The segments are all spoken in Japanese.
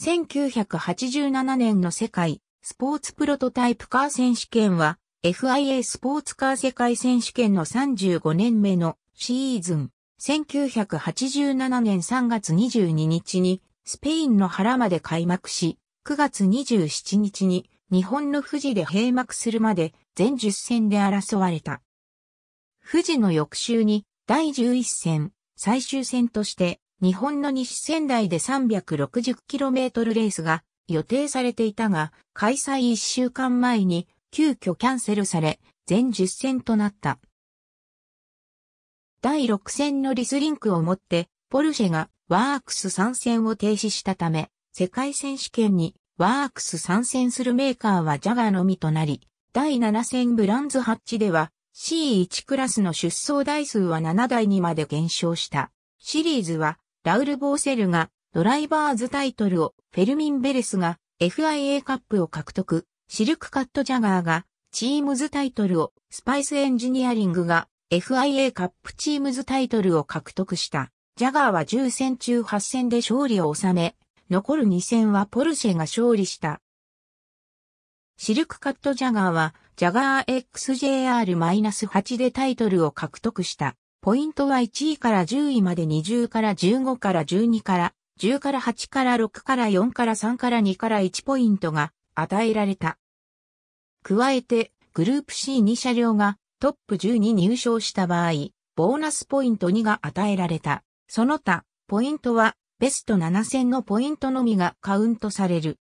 1987年の世界スポーツプロトタイプカー選手権は FIA スポーツカー世界選手権の35年目のシーズン。1987年3月22日にスペインの原まで開幕し、9月27日に日本の富士で閉幕するまで全10戦で争われた。富士の翌週に第11戦、最終戦として日本の西仙台で 360km レースが予定されていたが、開催1週間前に急遽キャンセルされ、全10戦となった。第6戦のリスリンクをもって、ポルシェがワークス参戦を停止したため、世界選手権にワークス参戦するメーカーはジャガーのみとなり、第7戦ブランズハッチでは C1 クラスの出走台数は7台にまで減少した。シリーズはラウル・ボーセルがドライバーズタイトルを、フェルミン・ベレスが FIA カップを獲得、シルク・カット・ジャガーがチームズタイトルを、スパイス・エンジニアリングが FIA カップチームズタイトルを獲得した。ジャガーは10戦中8戦で勝利を収め、残る2戦はポルシェが勝利した。シルクカットジャガーは、ジャガー XJR-8 でタイトルを獲得した。ポイントは1位から10位まで20から15から12から10から8から6から4から3から2から1ポイントが与えられた。加えて、グループ C2 車両がトップ10に入賞した場合、ボーナスポイント2が与えられた。その他、ポイントはベスト7000のポイントのみがカウントされる。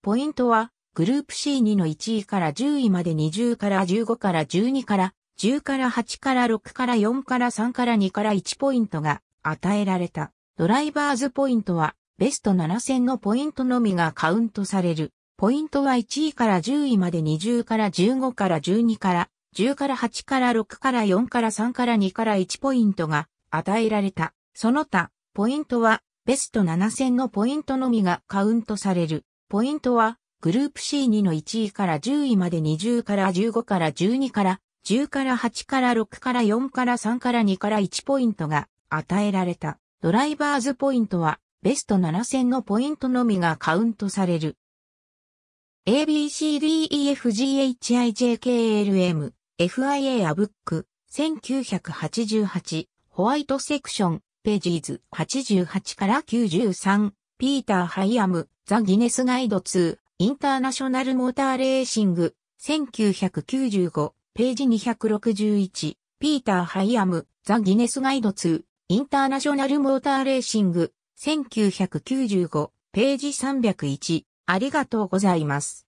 ポイントは、グループ C2 の1位から10位まで20から15から12から10から8から6から4から3から2から1ポイントが与えられた。ドライバーズポイントは、ベスト7戦のポイントのみがカウントされる。ポイントは1位から10位まで20から15から12から10から8から6から4から3から2から1ポイントが与えられた。その他、ポイントはベスト7戦のポイントのみがカウントされる。ポイントはグループ C2 の1位から10位まで20から15から12から10から8から6から4から3から2から1ポイントが与えられた。ドライバーズポイントは、ベスト7戦のポイントのみがカウントされる。ABCDEFGHIJKLM FIA アブック1988ホワイトセクションページーズ88から93ピーター・ハイアムザ・ギネスガイド2インターナショナルモーターレーシング1995ページ261、ピーター・ハイアム、ザ・ギネスガイド2、インターナショナルモーターレーシング、1995、ページ301、ありがとうございます。